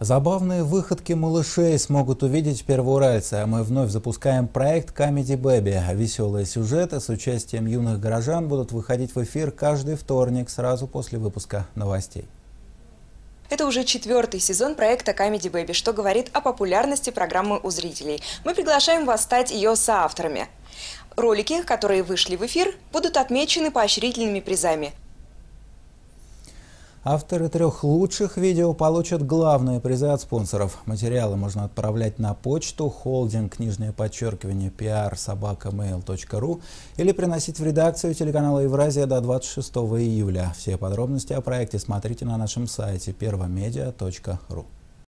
Забавные выходки малышей смогут увидеть первоуральцы, а мы вновь запускаем проект Comedy Baby. Веселые сюжеты с участием юных горожан будут выходить в эфир каждый вторник сразу после выпуска новостей. Это уже четвертый сезон проекта Comedy Baby, что говорит о популярности программы у зрителей. Мы приглашаем вас стать ее соавторами. Ролики, которые вышли в эфир, будут отмечены поощрительными призами – Авторы трех лучших видео получат главные призы от спонсоров. Материалы можно отправлять на почту холдинг нижнее подчеркивание pr ру или приносить в редакцию телеканала Евразия до 26 июля. Все подробности о проекте смотрите на нашем сайте первомедиа.ру.